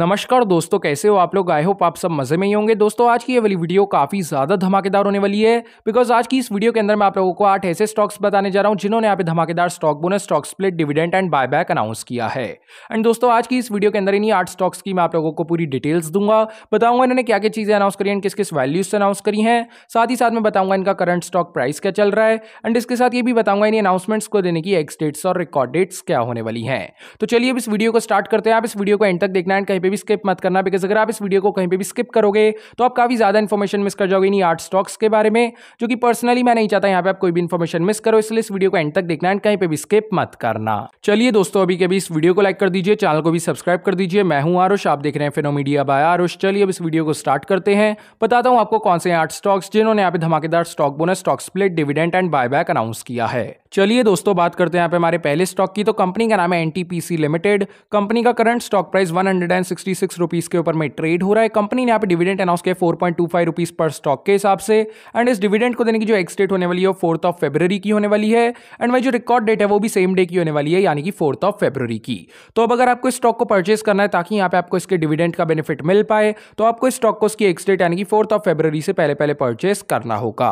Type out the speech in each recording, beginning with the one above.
नमस्कार दोस्तों कैसे हो आप लोग आई होप आप सब मज़े में ही होंगे दोस्तों आज की ये वाली वीडियो काफ़ी ज़्यादा धमाकेदार होने वाली है बिकॉज आज की इस वीडियो के अंदर मैं आप लोगों को आठ ऐसे स्टॉक्स बताने जा रहा हूं जिन्होंने यहाँ पे धमाकेदार stock bonus stock split dividend and buyback announce किया है एंड दोस्तों आज की इस वीडियो के अंदर इन्हीं आठ स्टॉक्स की मैं आप लोगों को पूरी डिटेल्स दूंगा बताऊंगा इन्होंने क्या क्या चीज़ें अनाउंस करी एंड किस किस वैल्यूज से अनाउंस करी हैं साथ ही साथ मैं बताऊंगा इनका करंट स्टॉक प्राइस क्या चल रहा है एंड इसके साथ ये भी बताऊंगा इन अनाउंसमेंट्स को देने की एक्स डेट्स और रिकॉर्ड डेट्स क्या होने वाली है तो चलिए अब इस वीडियो को स्टार्ट करते हैं आप इस वीडियो को एंड तक देखना एंड कहीं पे भी स्किप मत करना बिकॉज अगर आप इस वीडियो को कहीं पे भी स्किप करोगे तो आप काफ़ी ज़्यादा इन्फॉर्मेशन मिस कर जाओगे इन आर्ट e स्टॉक्स के बारे में जो कि पर्सनली मैं नहीं चाहता यहाँ पे आप कोई भी इन्फॉर्मेशन मिस करो इसलिए इस वीडियो को एंड तक देखना एंड कहीं पर भी स्किप मत करना चलिए दोस्तों अभी के अभी इस वीडियो को लाइक कर दीजिए चैनल को भी सब्सक्राइब कर दीजिए मैं हूँ आरुष आप देख रहे हैं फिनो मीडिया बाय आरुष चलिए अब इस वीडियो को स्टार्ट करते हैं बताता हूँ आपको कौन से आर्ट e स्टॉक्स जिन्होंने यहाँ पे धमाकेदार stock bonus stock split dividend and buyback announce किया है चलिए दोस्तों बात करते हैं यहाँ पे हमारे पहले स्टॉक की तो कंपनी का नाम है एनटीपीसी लिमिटेड कंपनी का current stock price one sixty six rupees के ऊपर में ट्रेड हो रहा है कंपनी ने यहाँ पे डिविडेंड अनाउंस किया four point two five rupees पर स्टॉक के हिसाब से एंड इस डिविडेंड को देने की जो एक्सडेट होने वाली है वो फोर्थ ऑफ फेब्रवरी की होने वाली है एंड वही जो रिकॉर्ड डेट है वो भी सेम डे की होने वाली है यानी कि फोर्थ ऑफ फेब्रवरी की तो अब अगर आपको इस स्टॉक को परचेज करना है ताकि यहाँ पे आपको इसके डिविडेंड का बेनिफिट मिल पाए तो आपको इस स्टॉक को उसकी एक्सडेट यानी कि फोर्थ ऑफ फेब्रवरी से पहले पहले परचेस करना होगा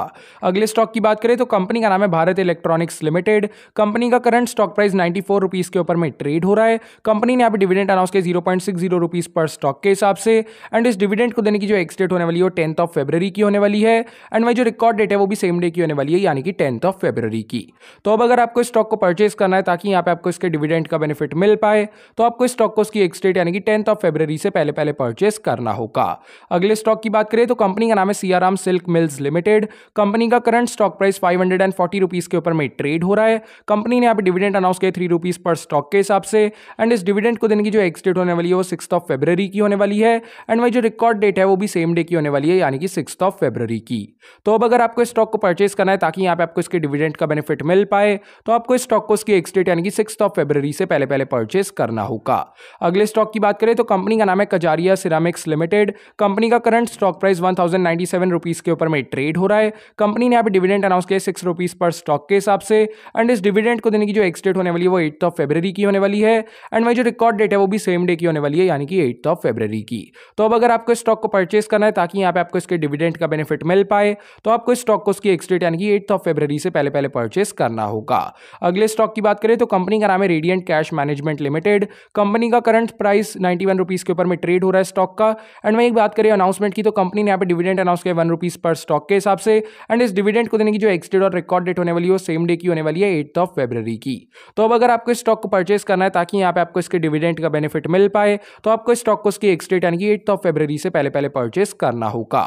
अगले स्टॉक की बात करें तो कंपनी का नाम है भारत इलेक्ट्रॉनिक्स लिमिटेड कंपनी का current stock price ninety four rupees के ऊपर में ट्रेड हो रहा है कंपनी ने यहाँ पर डिविडेंड अनाउंस किया zero point six zero rupees पर स्टॉक के हिसाब से एंड इस डिविडेंड को देने की जो एक्स डेट होने वाली है वो टेंथ ऑफ फेब्रवरी की होने वाली है एंड वही जो रिकॉर्ड डेट है वो भी सेम डे की होने वाली है यानी कि टेंथ ऑफ फेब्रवरी की तो अब अगर आपको स्टॉक को परचेज करना है ताकि यहाँ पे आपको इसके डिविडेंड का बेनिफिट मिल पाए तो आपको इस स्टॉक को उसकी एक्स डेट यानी कि टेंथ ऑफ फेब्रवरी से पहले पहले परचेज करना होगा अगले स्टॉक की बात करें तो कंपनी का नाम है Siyaram silk mills limited company का current stock price five hundred and forty rupees के ऊपर में ट्रेड हो रहा है कंपनी ने यहाँ पर डिविडेंड अनाउंस किया थ्री रुपीज़ पर स्टॉक के हिसाब से एंड इस डिविडेंड को देने की जो एक्स डेट होने वाली है वो सिक्स ऑफ फेबररी की होने वाली है एंड वही जो रिकॉर्ड डेट है वो भी सेम डे की होने वाली है यानी कि सिक्स ऑफ फेबररी की तो अब अगर आपको स्टॉक को परचेज करना है ताकि यहाँ पे आपको इसके डिविडेंड का बेनिफिट मिल पाए तो आपको इस स्टॉक को उसकी एक्स डेट यानी कि सिक्स ऑफ फेबररी से पहले पहले परचेज करना होगा अगले स्टॉक की बात करें तो कंपनी का नाम है कजारिया सिरामिक्स लिमिटेड कंपनी का current stock price one thousand के ऊपर में ट्रेड हो रहा है कंपनी ने यहाँ पे डिविडेंड अनाउंस किया सिक्स रुपीज पर स्टॉक के हिसाब से एंड इस डिविडेंड को देने की जो एक्स डेट होने वाली है वो एट्थ ऑफ फेबररी की होने वाली है एंड वही जो रिकॉर्ड डेट है वो भी सेम डे की होने वाली है यानी यानी कि एट्थ ऑफ फेब्रवरी की तो अब अगर आपको स्टॉक को परचेस करना है ताकि यहाँ पे आपको इसके डिविडेंड का बेनिफिट मिल पाए तो आपको इस स्टॉक को उसकी एक्सडेट यानी कि एट्थ ऑफ फेब्रवरी से पहले पहले परचेस करना होगा अगले स्टॉक की बात करें तो कंपनी का नाम है radiant cash management limited company का करंट प्राइस नाइन्टी के ऊपर में ट्रेड हो रहा है स्टॉक का एंड वहीं बात करें अनाउंसमेंट की तो कंपनी ने यहाँ पे डिविडेंड अनाउंस किया वन रुपीज़ पर स्टॉक के हिसाब से एंड इस डिविडेंड को देने की जो एक्सडेट और रिकॉर्ड डेट होने वाली है वो सेम डे की होने वाली है एट्थ ऑफ फेब्रवरी की तो अब अगर आपको इस स्टॉक को परचेस करना है ताकि यहाँ पे आपको इसके डिविडेंड का बेनिफिट मिल पाए तो आपको स्टॉक को उसकी एक्सडेट यानी कि एट्थ ऑफ फेब्रवरी से पहले पहले परचेस करना होगा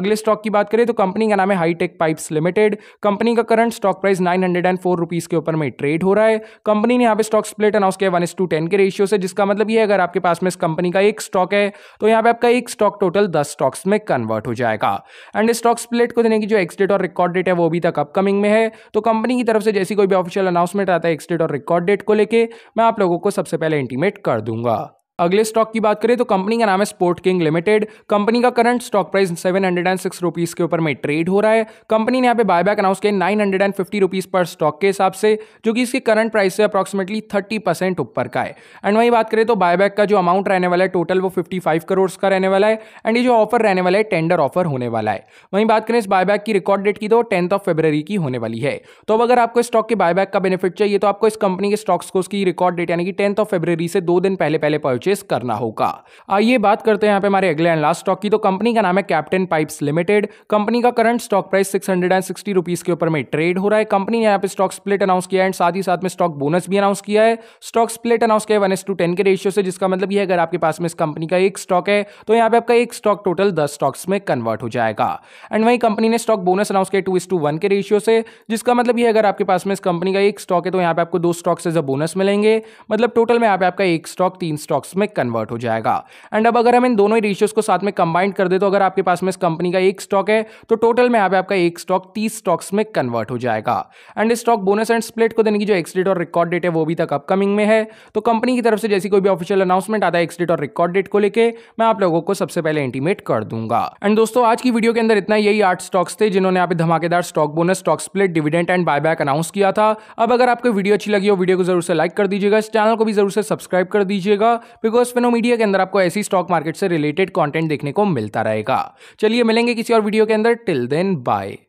अगले स्टॉक की बात करें तो कंपनी का नाम है हाईटेक पाइप्स लिमिटेड कंपनी का current stock price nine hundred and four rupees के ऊपर में ट्रेड हो रहा है कंपनी ने यहाँ पे स्टॉक स्प्लिट अनाउंस किया वन टू टेन के रेशियो से जिसका मतलब ये अगर आपके पास में इस कंपनी का एक स्टॉक है तो यहाँ पे आपका एक स्टॉक टोटल दस स्टॉक्स में कन्वर्ट हो जाएगा एंड स्टॉक स्प्लिट को देने की जो एक्सडेट और रिकॉर्ड डेट है वो अभी तक अपकमिंग में है तो कंपनी की तरफ से जैसी कोई भी ऑफिशियल अनाउंसमेंट आता है एक्सडेट और रिकॉर्ड डेट को लेकर मैं आप लोगों को सबसे पहले इंटीमेट कर दूंगा अगले स्टॉक की बात करें तो कंपनी का नाम है स्पोर्ट किंग लिमिटेड कंपनी का current stock price seven hundred and six rupees के ऊपर में ट्रेड हो रहा है कंपनी ने यहाँ पे बायबैक अनाउंस किया nine hundred and fifty rupees पर स्टॉक के हिसाब से जो कि इसके करंट प्राइस से अप्रॉक्सिमेटली थर्टी परसेंट ऊपर का है एंड वही बात करें तो बायबैक का जो अमाउंट रहने वाला है टोटल वो फिफ्टी फाइव करोड़ का रहने वाला है एंड ये जो ऑफर रहने वाला है टेंडर ऑफर होने वाला है वही बात करें इस बायबैक की रिकॉर्ड डेट की तो टेंथ ऑफ फेब्रवरी की होने वाली है तो अब अगर आपको स्टॉक के बायबैक का बेनिफिट चाहिए तो आपको इस कंपनी के स्टॉक्स को उसकी रिकॉर्ड डेट यानी कि टेंथ ऑफ फेब्रवरी से दो दिन पहले पहले पहुंचे परचेस करना होगा आइए बात करते हैं यहाँ पे हमारे अगले एंड लास्ट स्टॉक की तो कंपनी का नाम है कैप्टन पाइप्स लिमिटेड कंपनी का current stock price six hundred and sixty rupees के ऊपर में ट्रेड हो रहा है कंपनी ने यहाँ पे स्टॉक स्प्लिट अनाउंस किया एंड साथ ही साथ में स्टॉक बोनस भी अनाउंस किया है स्टॉक स्प्लिट अनाउंस किया वन एस टू टेन के रेशियो से जिसका मतलब यह अगर आपके पास में इस कंपनी का एक स्टॉक है तो यहाँ पे आपका एक स्टॉक टोटल दस स्टॉक्स में कन्वर्ट हो जाएगा एंड वहीं कंपनी ने स्टॉक बोनस अनाउंस किया टू इस टू वन के रेशियो से जिसका मतलब यह अगर आपके पास में इस कंपनी का एक स्टॉक है तो यहाँ पे आपको दो स्टॉक्स एज अ बोनस मिलेंगे मतलब टोटल में यहाँ पे आपका एक स्टॉक तीन स्टॉक्स में कन्वर्ट हो जाएगा एंड अब अगर हम इन दोनों ही रेशियोज को साथ में कंबाइंड कर दे तो अगर आपके पास में इस कंपनी का एक स्टॉक है तो टोटल में यहाँ पे आपका एक स्टॉक तीस स्टॉक्स में कन्वर्ट हो जाएगा and stock bonus and split को देने की जो एक्सडेट और रिकॉर्ड डेट है वो भी तक अपकमिंग में है तो कंपनी की तरफ से जैसी कोई भी ऑफिशियल अनाउंसमेंट आता है एक्सडेट और रिकॉर्ड डेट को लेकर मैं आप लोगों को सबसे पहले इंटीमेट कर दूंगा एंड दोस्तों आज की वीडियो के अंदर इतना यही आठ स्टॉक्स थे जिन्होंने यहाँ पे धमाकेदार stock bonus stock split dividend and buyback announce किया था अब अगर आपको वीडियो अच्छी लगी हो वीडियो को जरूर से लाइक कर दीजिएगा इस चैनल को भी जरूर से सब्सक्राइब कर दीजिएगा बिकॉज फिनो मीडिया के अंदर आपको ऐसी स्टॉक मार्केट से रिलेटेड कॉन्टेंट देखने को मिलता रहेगा चलिए मिलेंगे किसी और वीडियो के अंदर टिल देन बाय